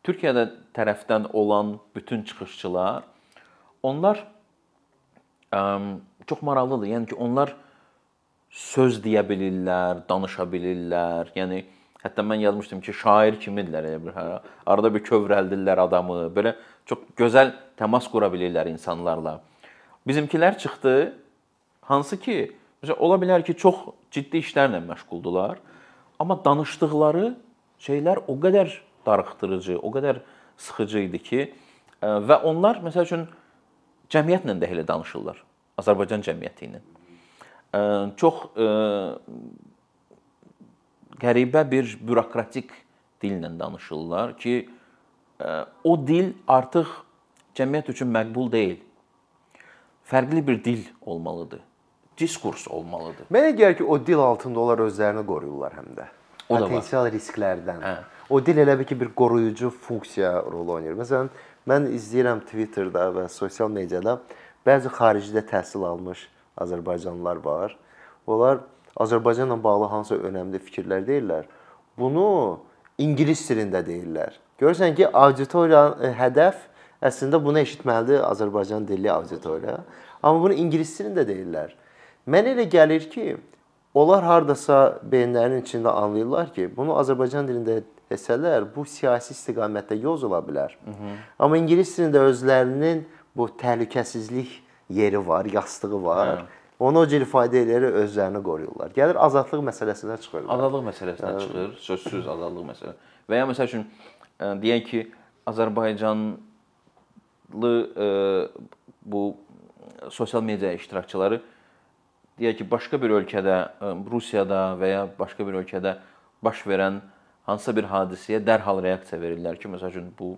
Speaker 1: Türkiyədə tərəfdən olan bütün çıxışçılar onlar ə, çox maraqlıdır. Yəni ki, onlar söz deyə bilirlər, danışa bilirlər. Yəni hətta mən yazmışdım ki, şair kimidirlər elə bir hara. Hə, arada bir kövrəldirlər adamı. Belə çox gözəl təmas qura bilirlər insanlarla. Bizimkilər çıxdı. Hansı ki, məsələn, ola bilər ki, çox ciddi işlərlə məşğuldular, amma danışdıqları şeylər o qədər darıxdırıcı, o qədər sıxıcı idi ki, e, və onlar məsəl üçün cəmiyyətlə də elə danışırlar. Azərbaycan cəmiyyəti ilə çox e, qəribə bir bürokratik dillə danışırlar ki, e, o dil artıq cəmiyyət üçün məqbul deyil. Fərqli bir dil olmalıdır. Diskurs olmalıdır. Mənə gəlir ki, o
Speaker 2: dil altında onlar özlərini qoruyurlar həm də. O potensial risklərdən. Hə. O dil elə bir ki, bir qoruyucu funksiya rolu oynayır. Məsələn, mən izləyirəm Twitterda və sosial mediada bəzi xaricdə təhsil almış azərbaycanlılar var. Onlar Azərbaycanla bağlı hansısa önəmli fikirlər deyirlər. Bunu ingilis dilində deyirlər. Görürsən ki, auditoriya e, hədəf əslində bunu eşitməlidir Azərbaycan dilli auditoriya. Amma bunu ingilis dilində deyirlər. Mən elə gəlir ki, onlar hardasa beyinlərinin içində anlayırlar ki, bunu Azərbaycan dilində desələr, bu siyasi istiqamətdə yoz ola bilər. Hı -hı. Amma ingilis dilində özlərinin bu təhlükəsizlik yeri var, yastığı var. Hə. Onu o cür ifadə edərək özlərini qoruyurlar. Gəlir azadlıq məsələsinə çıxırlar. Azadlıq
Speaker 1: məsələsinə hə. çıxır, sözsüz azadlıq məsələ. Və ya məsəl üçün e, deyək ki, Azərbaycanlı ə, e, bu sosial media iştirakçıları deyək ki, başqa bir ölkədə, e, Rusiyada və ya başqa bir ölkədə baş verən hansısa bir hadisəyə dərhal reaksiya verirlər ki, məsəl üçün bu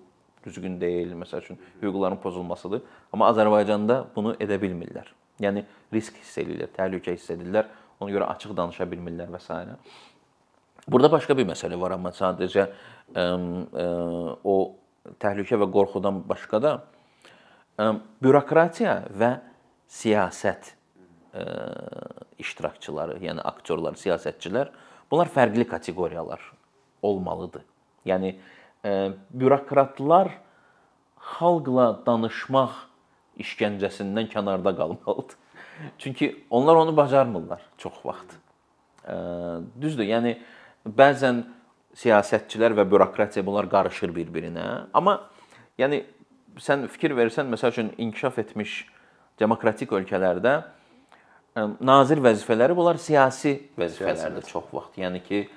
Speaker 1: düzgün deyil, məsəl üçün hüquqların pozulmasıdır. Amma Azərbaycanda bunu edə bilmirlər. Yəni risk hiss edirlər, təhlükə hiss edirlər. Ona görə açıq danışa bilmirlər və s. Burada başqa bir məsələ var, amma sadəcə ə, ə, o təhlükə və qorxudan başqa da ə, bürokratiya və siyasət ə, iştirakçıları, yəni aktyorlar, siyasətçilər bunlar fərqli kateqoriyalar olmalıdır. Yəni bürokratlar xalqla danışmaq işgəncəsindən kənarda qalmalıdır. [LAUGHS] Çünki onlar onu bacarmırlar çox vaxt. Düzdür, yəni bəzən siyasətçilər və bürokratiya bunlar qarışır bir-birinə. Amma yəni sən fikir versən, məsəl üçün inkişaf etmiş demokratik ölkələrdə nazir vəzifələri bunlar siyasi vəzifələrdir çox vaxt. Yəni ki,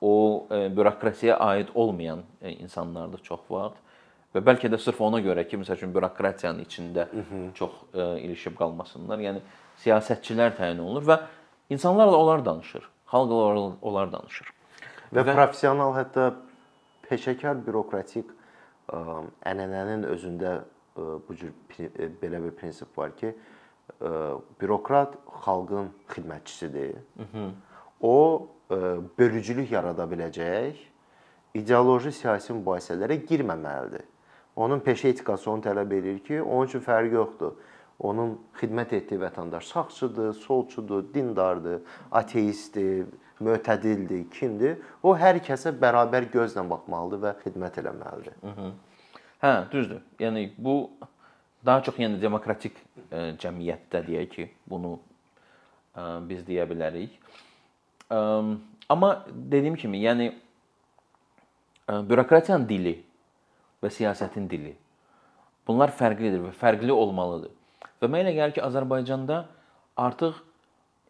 Speaker 1: o e, bürokratiyə aid olmayan e, insanlar da çox vaxt və bəlkə də sırf ona görə ki, məsəl üçün bürokratiyanın içində Hı -hı. çox e, ilişib qalmasınlar. Yəni siyasətçilər təyin olunur və insanlarla onlar danışır. Xalqla onlar danışır. Və, və professional hətta peşəkar
Speaker 2: bürokratik ə, e, ənənənin özündə ə, e, bu cür e, belə bir prinsip var ki, ə, bürokrat xalqın xidmətçisidir. Hı -hı. O E, bölücülük yarada biləcək ideoloji siyasi mübahisələrə girməməlidir. Onun peşə etikası onu tələb edir ki, onun üçün fərqi yoxdur. Onun xidmət etdiyi vətəndaş sağçıdır, solçudur, dindardır, ateistdir, mötədildir, kimdir? O hər kəsə bərabər gözlə baxmalıdır və xidmət
Speaker 1: etməlidir. Mhm. Hə, düzdür. Yəni bu daha çox yəni demokratik e, cəmiyyətdə deyək ki, bunu e, biz deyə bilərik. Amma dediyim kimi, yəni e, bürokratiyanın dili və siyasətin dili bunlar fərqlidir və fərqli olmalıdır. Və mənə elə gəlir ki, Azərbaycanda artıq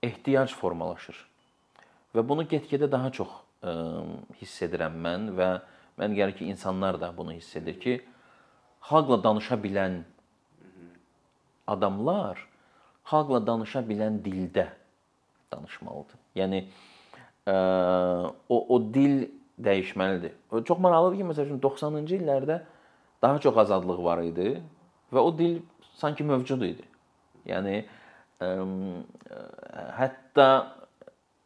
Speaker 1: ehtiyac formalaşır. Və bunu get-gedə daha çox ə, e, hiss edirəm mən və mən gəlir ki, insanlar da bunu hiss edir ki, xalqla danışa bilən adamlar xalqla danışa bilən dildə danışmalıdır. Yəni o, o dil dəyişməlidir. Çox maraqlıdır ki, məsəl üçün 90-cı illərdə daha çox azadlıq var idi və o dil sanki mövcud idi. Yəni ə, hətta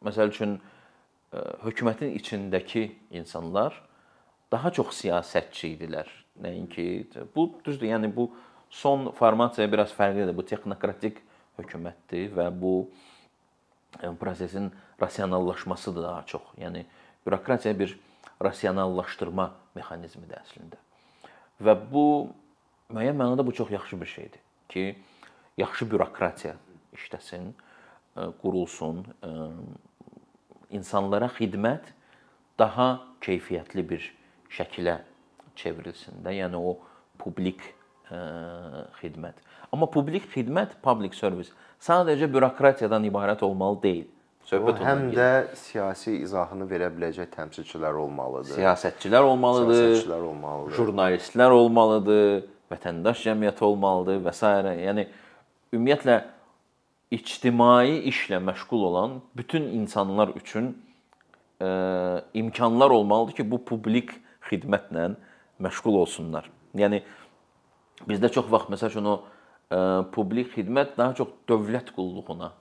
Speaker 1: məsəl üçün ə, hökumətin içindəki insanlar daha çox siyasətçi idilər. Nəinki bu düzdür, yəni bu son formasiyaya biraz fərqlidir. Bu texnokratik hökumətdir və bu ə, prosesin ə, rasionallaşması da daha çox. Yəni bürokratiya bir rasionallaşdırma mexanizmidir əslində. Və bu müəyyən mənada bu çox yaxşı bir şeydir ki, yaxşı bürokratiya işləsin, e, qurulsun. E, insanlara xidmət daha keyfiyyətli bir şəkilə çevrilsin də, yəni o publik e, xidmət. Amma publik xidmət, public service sadəcə bürokratiyadan ibarət olmalı deyil. Söhbət o, həm də
Speaker 2: gedir. siyasi izahını verə biləcək təmsilçilər olmalıdır. Siyasətçilər
Speaker 1: olmalıdır. Siyasətçilər olmalıdır. Jurnalistlər olmalıdır, vətəndaş cəmiyyəti olmalıdır və s. Yəni ümumiyyətlə ictimai işlə məşğul olan bütün insanlar üçün e, imkanlar olmalıdır ki, bu publik xidmətlə məşğul olsunlar. Yəni bizdə çox vaxt məsəl üçün o e, publik xidmət daha çox dövlət qulluğuna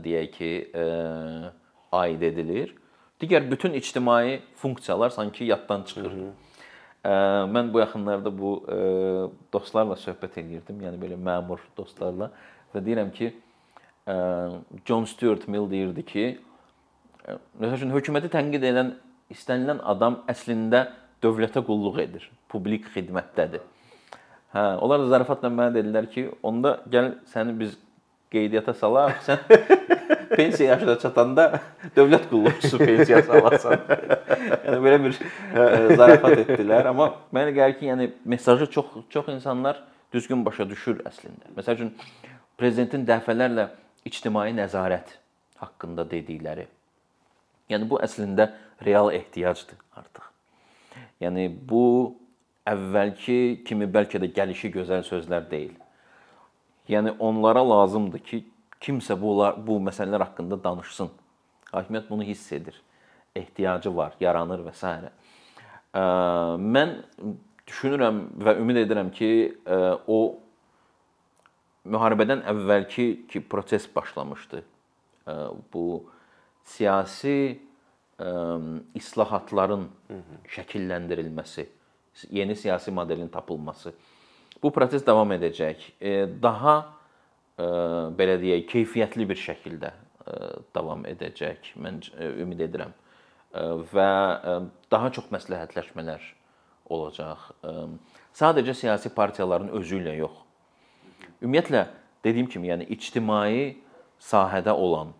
Speaker 1: deyək ki, e, aid edilir. Digər bütün ictimai funksiyalar sanki yaddan çıxır. Hı -hı. Mən bu yaxınlarda bu e, dostlarla söhbət edirdim, yəni belə məmur dostlarla və deyirəm ki, e, John Stuart Mill deyirdi ki, məsəl üçün hökuməti tənqid edən istənilən adam əslində dövlətə qulluq edir, publik xidmətdədir. Hə, onlar da zarafatla mənə dedilər ki, onda gəl səni biz qeydiyyata salar, sən pensiya yaşına çatanda dövlət qulluqçusu pensiyası alasan. yəni belə bir zarafat etdilər, amma mənə gəlir ki, yəni mesajı çox çox insanlar düzgün başa düşür əslində. Məsəl üçün prezidentin dəfələrlə ictimai nəzarət haqqında dedikləri. Yəni bu əslində real ehtiyacdır artıq. Yəni bu əvvəlki kimi bəlkə də gəlişi gözəl sözlər deyil. Yəni onlara lazımdır ki, kimsə bu bu məsələlər haqqında danışsın. Hakimiyyət bunu hiss edir. Ehtiyacı var, yaranır və s. Mən düşünürəm və ümid edirəm ki, o müharibədən əvvəlki ki, proses başlamışdı. Bu siyasi islahatların şəkilləndirilməsi, yeni siyasi modelin tapılması bu proses davam edəcək. E, daha e, belə deyək, keyfiyyətli bir şəkildə e, davam edəcək. Mən ümid edirəm. Və daha çox məsləhətləşmələr olacaq. Sadəcə siyasi partiyaların özü ilə yox. Ümumiyyətlə dediyim kimi, yəni ictimai sahədə olan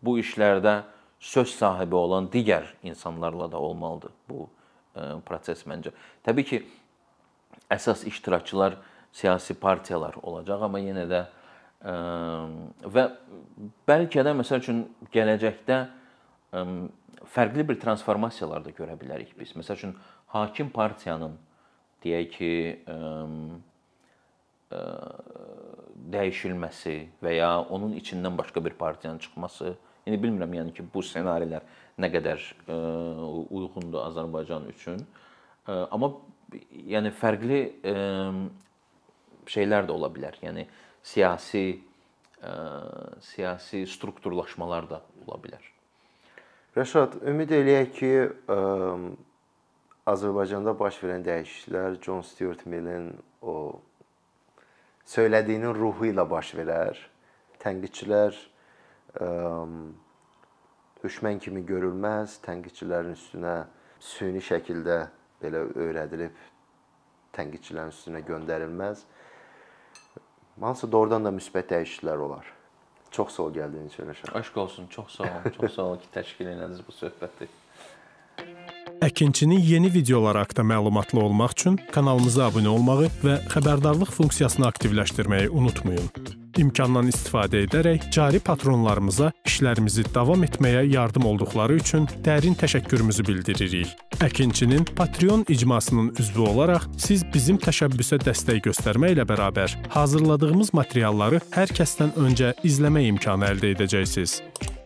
Speaker 1: bu işlərdə söz sahibi olan digər insanlarla da olmalıdır bu proses məncə. Təbii ki, əsas iştirakçılar siyasi partiyalar olacaq, amma yenə də ə, və bəlkə də məsəl üçün gələcəkdə ə, fərqli bir transformasiyalar da görə bilərik biz. Məsəl üçün hakim partiyanın deyək ki, ə, ə, dəyişilməsi və ya onun içindən başqa bir partiyanın çıxması, yəni bilmirəm yəni ki, bu ssenarilər nə qədər ə, uyğundur Azərbaycan üçün. Ə, amma yəni fərqli e, şeylər də ola bilər. Yəni siyasi e, siyasi strukturlaşmalar da ola bilər.
Speaker 2: Rəşad, ümid eləyək ki, e, Azərbaycanda baş verən dəyişikliklər John Stuart Millin o söylədiyinin ruhu ilə baş verər. Tənqidçilər ə, düşmən kimi görülməz, tənqidçilərin üstünə süni şəkildə belə öyrədilib tənqidçilərin üstünə göndərilməz. Hansısa doğrudan da müsbət dəyişikliklər olar. Çox sağ ol gəldiyiniz üçün Rəşad.
Speaker 1: Aşk olsun, çox sağ olun. Çox sağ olun ki, təşkil elədiniz bu söhbəti. Əkinçinin yeni videoları haqqında məlumatlı olmaq üçün kanalımıza abunə olmağı və xəbərdarlıq funksiyasını aktivləşdirməyi unutmayın. İmkandan istifadə edərək cari patronlarımıza işlərimizi davam etməyə yardım olduqları üçün dərin təşəkkürümüzü bildiririk. Əkinçinin Patreon icmasının üzvü olaraq siz bizim təşəbbüsə dəstək göstərməklə bərabər hazırladığımız materialları hər kəsdən öncə izləmə imkanı əldə edəcəksiniz.